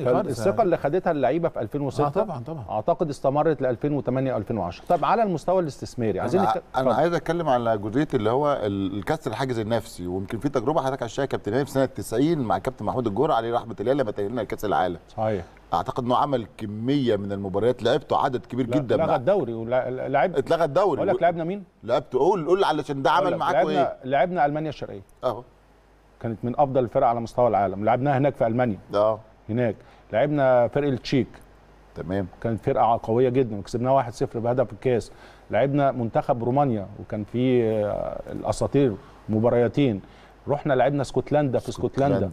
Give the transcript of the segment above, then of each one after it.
يعني. الثقه اللي خدتها اللعيبه في 2006 اه طبعا طبعا اعتقد استمرت ل 2008 2010 طب على المستوى الاستثماري عايزين انا, نتكلم أنا عايز اتكلم على جزئيه اللي هو الكسر الحاجز النفسي ويمكن في تجربه حضرتك عشتها كابتن في سنه 90 مع كابتن محمود الجور عليه رحمه الله لما تاهلنا لكاس العالم صحيح اعتقد انه عمل كميه من المباريات لعبته عدد كبير لا جدا اتلغى الدوري ولعب اتلغى الدوري اقول لك لعبنا مين؟ لعبته قول قول علشان ده عمل معاك ايه؟ لعبنا المانيا الشرقيه اهو كانت من افضل الفرق على مستوى العالم لعبناها هناك في المانيا اه هناك لعبنا فرق التشيك تمام كانت فرقه قويه جدا وكسبناها 1-0 بهدف الكاس لعبنا منتخب رومانيا وكان في آه، الاساطير مبارياتين رحنا لعبنا اسكتلندا في اسكتلندا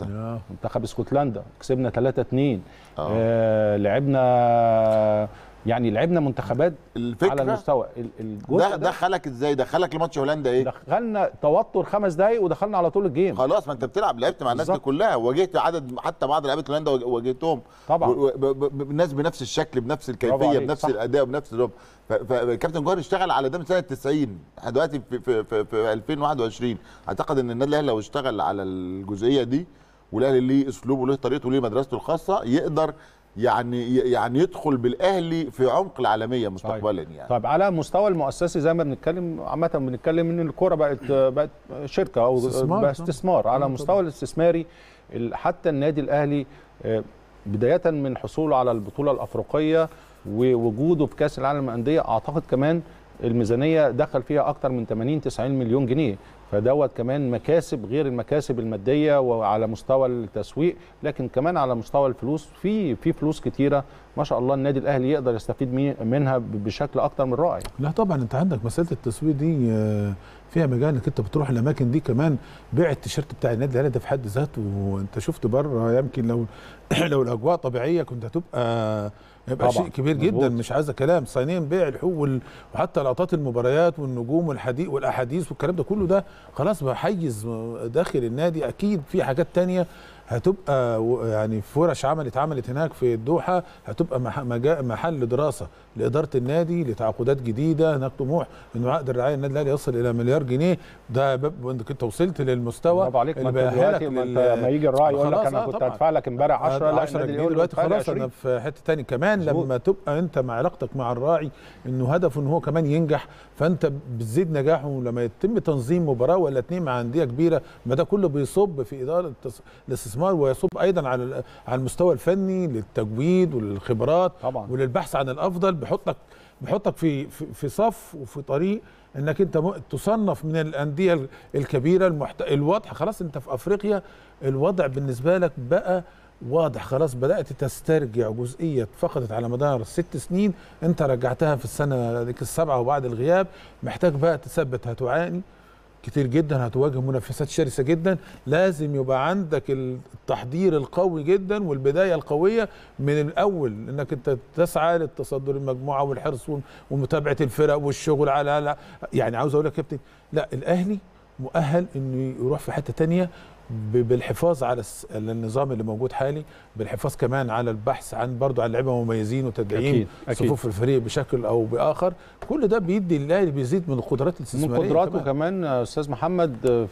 منتخب اسكتلندا كسبنا 3-2 آه. آه لعبنا يعني لعبنا منتخبات الفكرة على المستوى الجزء ده دخلك ازاي دخلك لماتش هولندا ايه دخلنا توتر خمس دقايق ودخلنا على طول الجيم خلاص ما انت بتلعب لعبت مع الناس دي كلها واجهت عدد حتى بعض لعيبه هولندا واجهتهم طبعا الناس بنفس الشكل بنفس الكيفيه بنفس صح. الاداء بنفس الرب فكابتن جوهر اشتغل على ده من سنه 90 احنا دلوقتي في, في, في, في 2021 اعتقد ان النادي الاهلي لو اشتغل على الجزئيه دي والاهلي ليه اسلوبه وليه طريقته وليه مدرسته الخاصه يقدر يعني يعني يدخل بالاهلي في عمق العالميه طيب. مستقبلا يعني طيب على مستوى المؤسسي زي ما بنتكلم عامه بنتكلم ان الكوره بقت بقت شركه او استثمار, استثمار على مستوى الاستثماري حتى النادي الاهلي آه، بدايه من حصوله على البطوله الافريقيه ووجوده في كاس العالم للانديه اعتقد كمان الميزانيه دخل فيها اكتر من 80 90 مليون جنيه فدوت كمان مكاسب غير المكاسب الماديه وعلى مستوى التسويق لكن كمان على مستوى الفلوس في في فلوس كتيره ما شاء الله النادي الاهلي يقدر يستفيد منها بشكل اكتر من رائع لا طبعا انت عندك مساله التسويق دي آه، فيها مجال انك انت بتروح الاماكن دي كمان بيع التيشيرت بتاع النادي الاهلي ده في حد ذاته وانت شفت بره يمكن لو لو الاجواء طبيعيه كنت هتبقى هيبقى شيء كبير مزبوط. جدا مش عايزه كلام صينين بيع الحقوق وحتى لقطات المباريات والنجوم والحديث والاحاديث والكلام ده كله ده خلاص بقى حيز داخل النادي اكيد في حاجات تانية هتبقى يعني فرش عملت عملت هناك في الدوحه هتبقى محل دراسه لاداره النادي لتعاقدات جديده هناك طموح انه عقد الرعايه النادي الاهلي يصل الى مليار جنيه ده انك انت وصلت للمستوى برافو عليك ما انت دلوقتي ما لما يجي الراعي يقول لك انا آه، كنت هدفع لك امبارح 10 لا 10 جنيه دلوقتي خلاص انا في حته ثانيه كمان لما تبقى انت مع علاقتك مع الراعي انه هدفه ان هو كمان ينجح فانت بتزيد نجاحه لما يتم تنظيم مباراه ولا اثنين مع انديه كبيره ما ده كله بيصب في اداره الاستثمار الاستثمار ويصب ايضا على على المستوى الفني للتجويد وللخبرات طبعا. وللبحث عن الافضل بيحطك بيحطك في في صف وفي طريق انك انت تصنف من الانديه الكبيره المحت... الواضحه خلاص انت في افريقيا الوضع بالنسبه لك بقى واضح خلاص بدات تسترجع جزئيه فقدت على مدار الست سنين انت رجعتها في السنه السبعه وبعد الغياب محتاج بقى تثبت هتعاني كتير جدا هتواجه منافسات شرسه جدا لازم يبقى عندك التحضير القوي جدا والبدايه القويه من الاول انك انت تسعى للتصدر المجموعه والحرص ومتابعه الفرق والشغل على لا يعني عاوز اقول لك يا كابتن لا الاهلي مؤهل انه يروح في حته تانية بالحفاظ على النظام اللي موجود حالي بالحفاظ كمان على البحث عن برضه عن لعيبه مميزين وتدعيم أكيد. صفوف الفريق بشكل او باخر كل ده بيدي الاهلي بيزيد من القدرات الاستثماريه من قدراته كمان استاذ محمد آه،